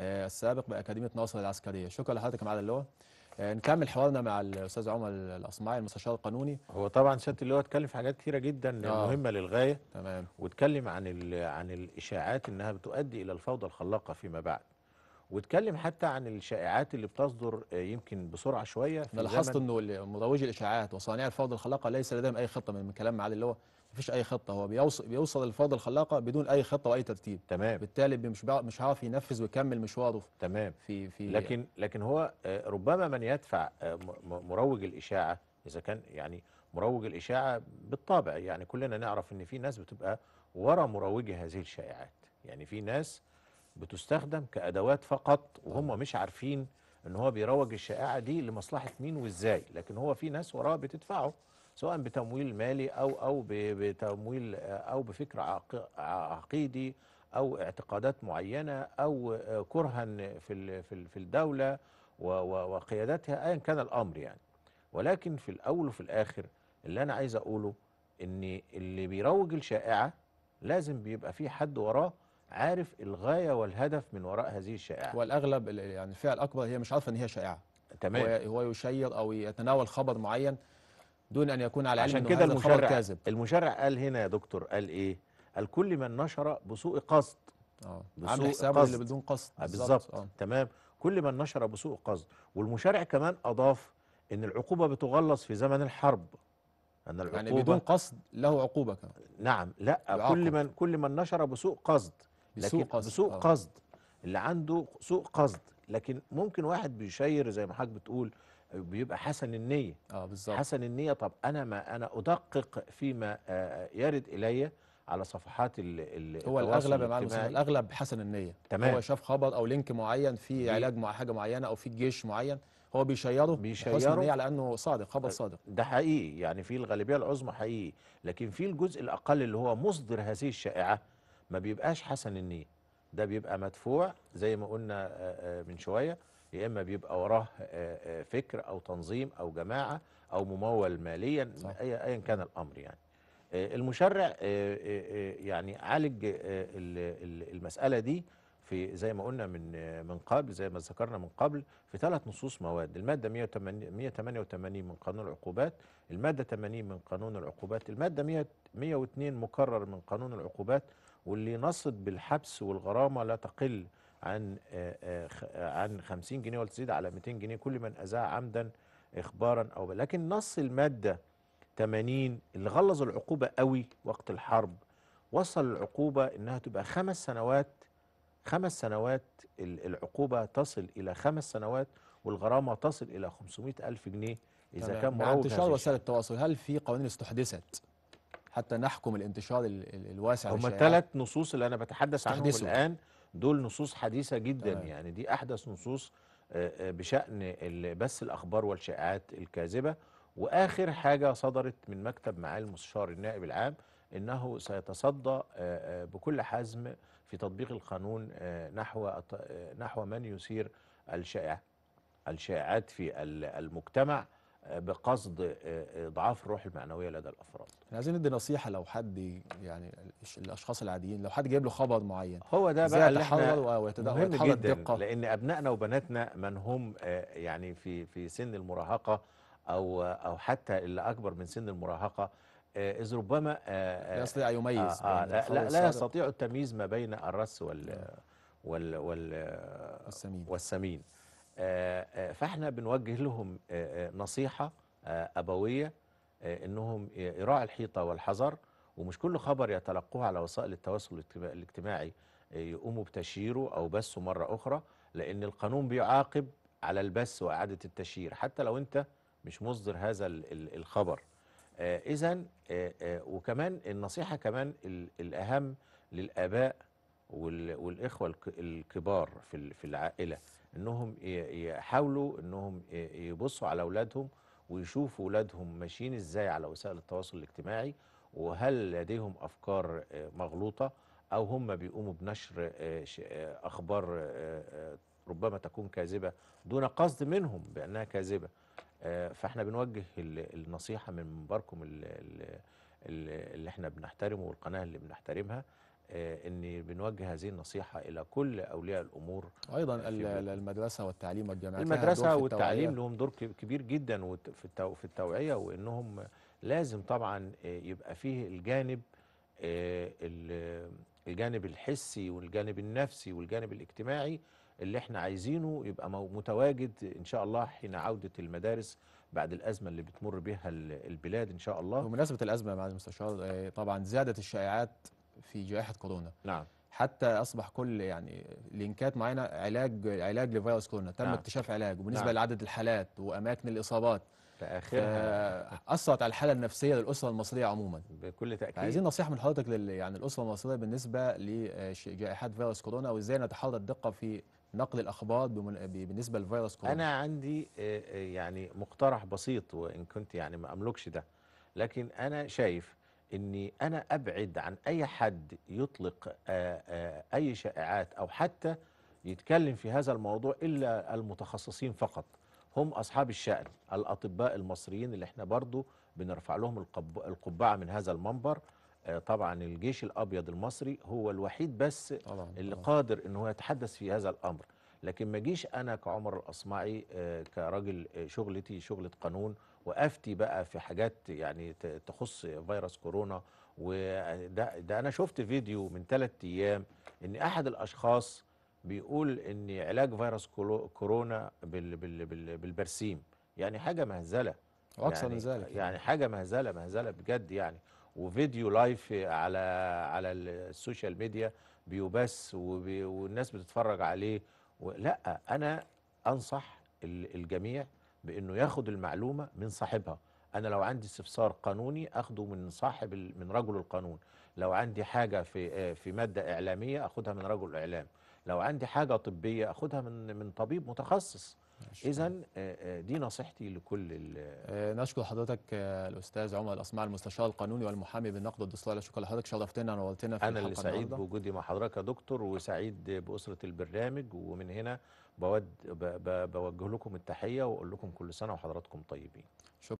آه، السابق باكاديميه ناصر العسكريه شكرا لحضرتك يا معالي اللواء آه، نكمل حوارنا مع الاستاذ عمر الاصمعي المستشار القانوني هو طبعا سياده اللواء اتكلم في حاجات كثيره جدا آه. مهمه للغايه تمام واتكلم عن عن الاشاعات انها بتؤدي الى الفوضى الخلاقه فيما بعد واتكلم حتى عن الشائعات اللي بتصدر آه، يمكن بسرعه شويه انا لاحظت انه مروجي الاشاعات وصانع الفوضى الخلاقه ليس لديهم اي خطه من كلام معالي اللواء مفيش اي خطه هو بيوصل بيوصل الخلاقه بدون اي خطه واي ترتيب تمام بالتالي مش مش هيعرف ينفذ ويكمل مشواره تمام في في لكن لكن هو آه، ربما من يدفع آه، مروج الاشاعه اذا كان يعني مروج الاشاعه بالطبع يعني كلنا نعرف ان في ناس بتبقى ورا مروجي هذه الشائعات يعني في ناس بتستخدم كادوات فقط وهم آه. مش عارفين ان هو بيروج الشائعه دي لمصلحه مين وازاي لكن هو في ناس وراه بتدفعه سواء بتمويل مالي او او بتمويل او بفكر عقيدي او اعتقادات معينه او آه، كرها في في الدوله وقيادتها ايا كان الامر يعني ولكن في الاول وفي الاخر اللي انا عايز اقوله ان اللي بيروج الشائعه لازم بيبقى في حد وراه عارف الغايه والهدف من وراء هذه الشائعه والاغلب يعني الفئه الاكبر هي مش عارفه ان هي شائعه تمام هو يشير او يتناول خبر معين دون أن يكون على علم عشان كده المشرع كاذب. المشرع قال هنا يا دكتور قال إيه قال كل من نشر بسوء قصد اه عامل حسابه اللي بدون قصد آه، بالظبط آه. تمام كل من نشر بسوء قصد والمشرع كمان أضاف إن العقوبة بتغلظ في زمن الحرب أن يعني العقوبة يعني بدون قصد له عقوبة كمان نعم لا يعاقب. كل من كل من نشر بسوء قصد بسوء قصد بسوء آه. قصد اللي عنده سوء قصد لكن ممكن واحد بيشير زي ما حضرتك بتقول بيبقى حسن النية اه بالظبط حسن النية طب أنا ما أنا أدقق فيما آه، آه، يرد إلي على صفحات ال ال هو الاغلب يا الاغلب حسن النيه تمام هو شاف خبر او لينك معين في علاج مع حاجه معينه او في جيش معين هو بيشيره بيشيره حسن النيه على انه صادق خبر صادق ده حقيقي يعني في الغالبيه العظمى حقيقي لكن في الجزء الاقل اللي هو مصدر هذه الشائعه ما بيبقاش حسن النيه ده بيبقى مدفوع زي ما قلنا آه، من شويه يا اما بيبقى وراه آه، آه، فكر او تنظيم او جماعه او ممول ماليا ايا كان الامر يعني آه، المشرع يعني عالج المساله دي في زي ما قلنا من من قبل زي ما ذكرنا من قبل في ثلاث نصوص مواد الماده 188 من قانون العقوبات الماده 80 من قانون العقوبات الماده 102 مكرر من قانون العقوبات واللي نصت بالحبس والغرامه لا تقل عن آه، آه، آه، عن 50 جنيه ولتزيد على 200 جنيه كل من اذاع عمدا إخبارا أو لكن نص المادة 80 اللي غلظ العقوبة قوي وقت الحرب وصل العقوبة إنها تبقى خمس سنوات خمس سنوات العقوبة تصل إلى خمس سنوات والغرامة تصل إلى 500000 جنيه إذا طبعا. كان مع انتشار وسائل التواصل هل في قوانين استحدثت حتى نحكم الانتشار الواسع هم الثلاث نصوص اللي أنا بتحدث عنهم الآن دول نصوص حديثه جدا آه. يعني دي احدث نصوص آه، آه، بشان بث الاخبار والشائعات الكاذبه واخر حاجه صدرت من مكتب معالي المستشار النائب العام انه سيتصدى آه، بكل حزم في تطبيق القانون نحو نحو من يثير الشائعات الشائعات في المجتمع بقصد اضعاف آه، آه، الروح المعنويه لدى الافراد. احنا عايزين ندي نصيحه لو حد يعني الاشخاص العاديين لو حد جايب له خبر معين هو ده بقى اللي احنا مهم جدا لان ابنائنا وبناتنا من هم آه، يعني في في سن المراهقه او او حتى اللي اكبر من سن المراهقه اذ ربما لا يستطيع يميز آآ لا, لا, لا يستطيع التمييز ما بين الرس وال نعم. وال وال والسمين, والسمين. آه، آه، فاحنا بنوجه لهم آه، نصيحة أبوية أنهم يراعي الحيطة والحذر ومش كل خبر يتلقوه على وسائل التواصل الاجتماعي يقوموا بتشهيره أو بثه مرة أخرى لأن القانون بيعاقب على البث وإعادة التشهير حتى لو أنت مش مصدر هذا الخبر إذا وكمان النصيحة كمان الأهم للآباء والإخوة الكبار في العائلة انهم يحاولوا انهم يبصوا على اولادهم ويشوفوا اولادهم ماشيين ازاي على وسائل التواصل الاجتماعي وهل لديهم افكار آه، مغلوطه او هم بيقوموا بنشر آه، آه، اخبار ربما تكون كاذبه دون قصد منهم بانها كاذبه فاحنا بنوجه النصيحه من منبركم اللي احنا بنحترمه والقناه اللي بنحترمها آه، ان بنوجه هذه النصيحه الى كل اولياء الامور وايضا المدرسه والتعليم والجامعات المدرسه والتعليم لهم دور كبير جدا في التوعيه وانهم لازم طبعا آه، يبقى فيه الجانب آه، الجانب الحسي والجانب النفسي والجانب الاجتماعي اللي احنا عايزينه يبقى متواجد ان شاء الله حين عوده المدارس بعد الازمه اللي بتمر بها البلاد ان شاء الله بمناسبه الازمه مع المستشار طبعا زادت الشائعات في جائحه كورونا نعم حتى اصبح كل يعني لينكات معينه علاج علاج لفيروس كورونا تم نعم. اكتشاف علاج وبالنسبه نعم. لعدد الحالات واماكن الاصابات تاخرها اثرت على الحاله النفسيه للاسره المصريه عموما بكل تاكيد عايزين نصيحه من حضرتك لل يعني الاسره المصريه بالنسبه لجائحات فيروس كورونا وازاي نتحرى الدقه في نقل الاخبار بالنسبه لفيروس كورونا انا عندي آه، آه، يعني مقترح بسيط وان كنت يعني ما املكش ده لكن انا شايف اني انا ابعد عن اي حد يطلق آه، آه، اي شائعات او حتى يتكلم في هذا الموضوع الا المتخصصين فقط هم اصحاب الشأن الاطباء المصريين اللي احنا برضو بنرفع لهم القبعه من هذا المنبر آه، طبعا الجيش الابيض المصري هو الوحيد بس طبعا اللي قادر ان هو يتحدث في هذا الامر لكن ما جيش انا كعمر الاصمعي كراجل شغلتي شغله قانون وافتي بقى في حاجات يعني تخص فيروس كورونا وده ده انا شفت فيديو من ثلاث ايام ان احد الاشخاص بيقول ان علاج فيروس كورونا بال بال بال بالبرسيم يعني حاجه مهزله واكثر يعني من ذلك يعني حاجه مهزله مهزله بجد يعني وفيديو لايف على على السوشيال ميديا بيبث والناس بتتفرج عليه لا انا انصح الجميع بانه ياخد المعلومه من صاحبها انا لو عندي استفسار قانوني اخده من صاحب من رجل القانون لو عندي حاجه في آه، في ماده اعلاميه اخدها من رجل اعلام لو عندي حاجه طبيه اخدها من من طبيب متخصص اذا آه، آه، دي نصيحتي لكل آه، نشكر حضرتك الاستاذ عمر الاصمعي المستشار القانوني والمحامي بالنقد والدستوري شكرا لحضرتك شرفتنا ونورتنا في انا اللي سعيد بوجودي مع حضرتك يا دكتور وسعيد باسره البرنامج ومن هنا بود بوجه لكم التحيه واقول لكم كل سنه وحضراتكم طيبين شكرا